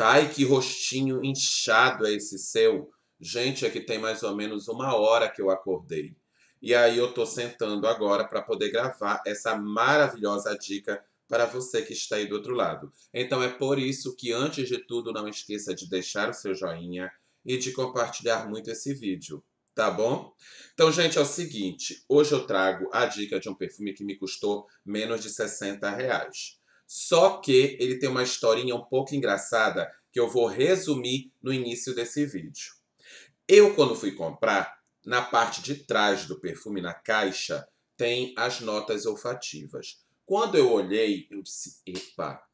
Tá? E que rostinho inchado é esse seu? Gente, é que tem mais ou menos uma hora que eu acordei. E aí eu tô sentando agora para poder gravar essa maravilhosa dica para você que está aí do outro lado. Então é por isso que antes de tudo não esqueça de deixar o seu joinha e de compartilhar muito esse vídeo, tá bom? Então, gente, é o seguinte, hoje eu trago a dica de um perfume que me custou menos de 60 reais. Só que ele tem uma historinha um pouco engraçada que eu vou resumir no início desse vídeo. Eu, quando fui comprar, na parte de trás do perfume, na caixa, tem as notas olfativas. Quando eu olhei, eu disse: epa,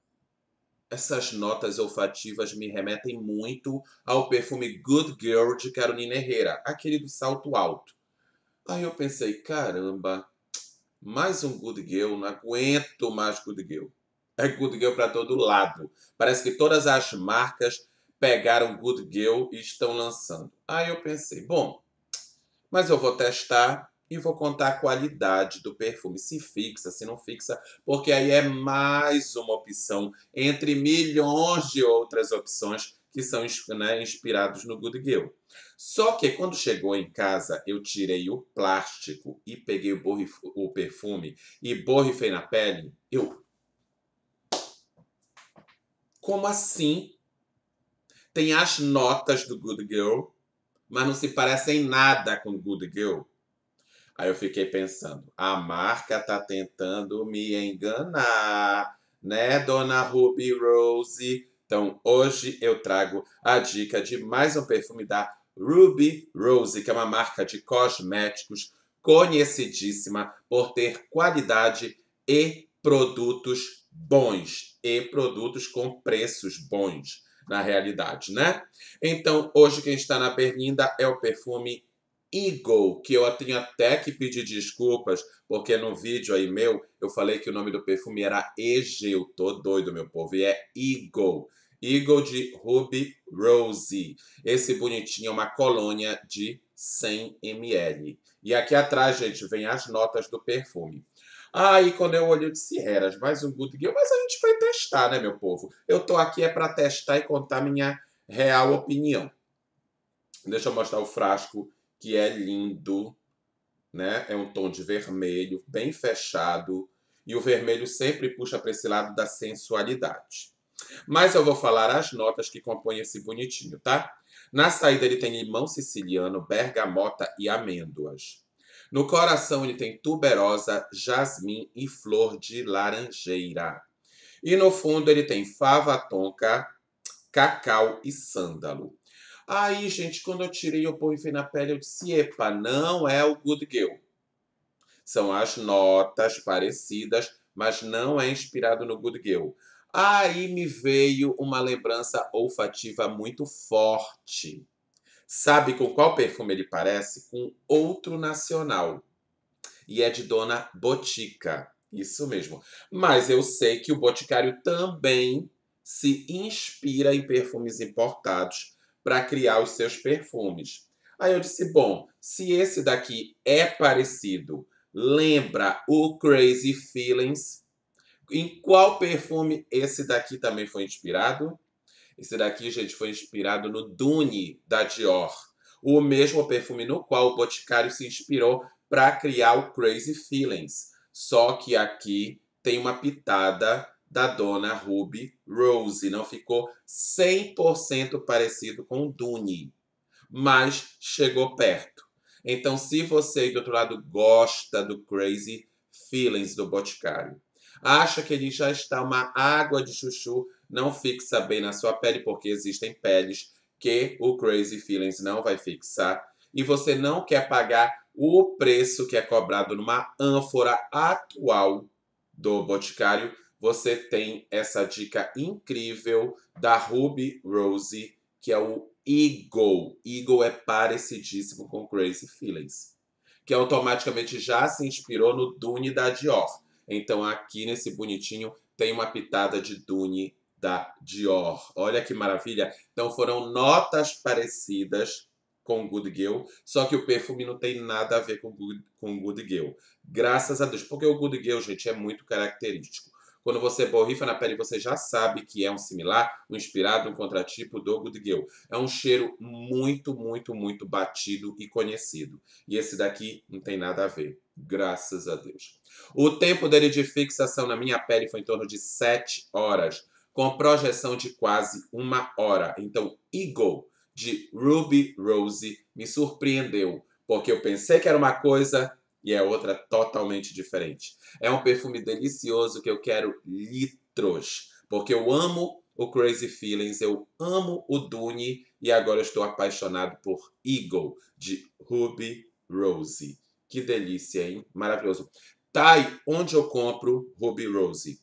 essas notas olfativas me remetem muito ao perfume Good Girl de Carolina Herrera, aquele do salto alto. Aí eu pensei: caramba, mais um Good Girl, não aguento mais Good Girl. É Good Girl para todo lado. Parece que todas as marcas pegaram Good Girl e estão lançando. Aí eu pensei, bom, mas eu vou testar e vou contar a qualidade do perfume, se fixa, se não fixa, porque aí é mais uma opção entre milhões de outras opções que são né, inspirados no Good Girl. Só que quando chegou em casa, eu tirei o plástico e peguei o, o perfume e borrifei na pele. Eu como assim? Tem as notas do Good Girl, mas não se parecem nada com Good Girl. Aí eu fiquei pensando, a marca tá tentando me enganar, né, dona Ruby Rose? Então hoje eu trago a dica de mais um perfume da Ruby Rose, que é uma marca de cosméticos conhecidíssima por ter qualidade e produtos bons e produtos com preços bons, na realidade, né? Então, hoje quem está na berlinda é o perfume Eagle, que eu tenho até que pedir desculpas, porque no vídeo aí meu eu falei que o nome do perfume era Egeu. Tô doido, meu povo, e é Eagle. Eagle de Ruby Rose. Esse bonitinho é uma colônia de 100 ml. E aqui atrás, gente, vem as notas do perfume. Aí quando eu olho eu disse, Heras, mais um Good Girl, mas a gente vai testar, né, meu povo? Eu tô aqui é para testar e contar minha real opinião. Deixa eu mostrar o frasco, que é lindo, né? É um tom de vermelho, bem fechado, e o vermelho sempre puxa para esse lado da sensualidade. Mas eu vou falar as notas que compõem esse bonitinho, tá? Na saída ele tem limão siciliano, bergamota e amêndoas. No coração ele tem tuberosa, jasmim e flor de laranjeira. E no fundo ele tem fava tonka, cacau e sândalo. Aí, gente, quando eu tirei o porrifei na pele, eu disse: epa, não é o Good Girl. São as notas parecidas, mas não é inspirado no Good Girl. Aí me veio uma lembrança olfativa muito forte. Sabe com qual perfume ele parece? Com outro nacional. E é de Dona Botica. Isso mesmo. Mas eu sei que o Boticário também se inspira em perfumes importados para criar os seus perfumes. Aí eu disse: bom, se esse daqui é parecido, lembra o Crazy Feelings? Em qual perfume esse daqui também foi inspirado? Esse daqui, gente, foi inspirado no Dune da Dior, o mesmo perfume no qual o Boticário se inspirou para criar o Crazy Feelings. Só que aqui tem uma pitada da dona Ruby Rose, não ficou 100% parecido com o Dune, mas chegou perto. Então, se você do outro lado gosta do Crazy Feelings do Boticário, acha que ele já está uma água de chuchu não fixa bem na sua pele, porque existem peles que o Crazy Feelings não vai fixar. E você não quer pagar o preço que é cobrado numa ânfora atual do Boticário. Você tem essa dica incrível da Ruby Rose, que é o Eagle. Eagle é parecidíssimo com Crazy Feelings, que automaticamente já se inspirou no Dune da Dior. Então aqui nesse bonitinho tem uma pitada de Dune da Dior. Olha que maravilha! Então foram notas parecidas com Good Girl, só que o perfume não tem nada a ver com Good, com Good Girl. Graças a Deus, porque o Good Girl, gente, é muito característico. Quando você borrifa na pele, você já sabe que é um similar, um inspirado, um contratipo do Good Girl. É um cheiro muito, muito, muito batido e conhecido. E esse daqui não tem nada a ver. Graças a Deus. O tempo dele de fixação na minha pele foi em torno de 7 horas com a projeção de quase uma hora. Então, Eagle, de Ruby Rose, me surpreendeu, porque eu pensei que era uma coisa e é outra totalmente diferente. É um perfume delicioso que eu quero litros, porque eu amo o Crazy Feelings, eu amo o Dune e agora estou apaixonado por Eagle, de Ruby Rose. Que delícia, hein? Maravilhoso. Thay, onde eu compro Ruby Rose?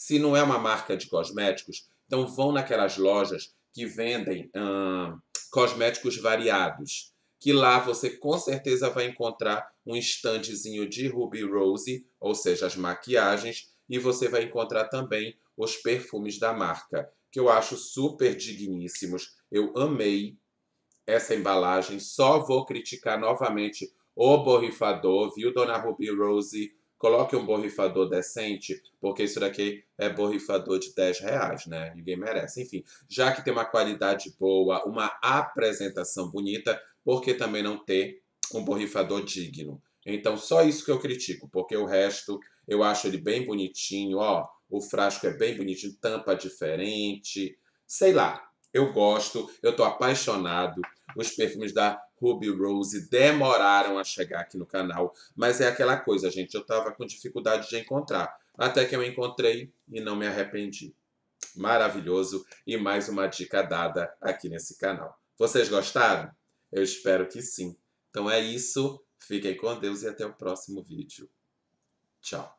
Se não é uma marca de cosméticos, então vão naquelas lojas que vendem hum, cosméticos variados, que lá você com certeza vai encontrar um estandezinho de Ruby Rose, ou seja, as maquiagens, e você vai encontrar também os perfumes da marca, que eu acho super digníssimos. Eu amei essa embalagem, só vou criticar novamente o borrifador, viu, Dona Ruby Rose? Coloque um borrifador decente, porque isso daqui é borrifador de 10 reais, né? Ninguém merece. Enfim, já que tem uma qualidade boa, uma apresentação bonita, por que também não ter um borrifador digno? Então, só isso que eu critico, porque o resto eu acho ele bem bonitinho, ó. O frasco é bem bonitinho, tampa diferente. Sei lá, eu gosto, eu tô apaixonado. Os perfumes da Ruby Rose demoraram a chegar aqui no canal, mas é aquela coisa, gente, eu tava com dificuldade de encontrar, até que eu encontrei e não me arrependi. Maravilhoso e mais uma dica dada aqui nesse canal. Vocês gostaram? Eu espero que sim. Então é isso, fiquem com Deus e até o próximo vídeo. Tchau.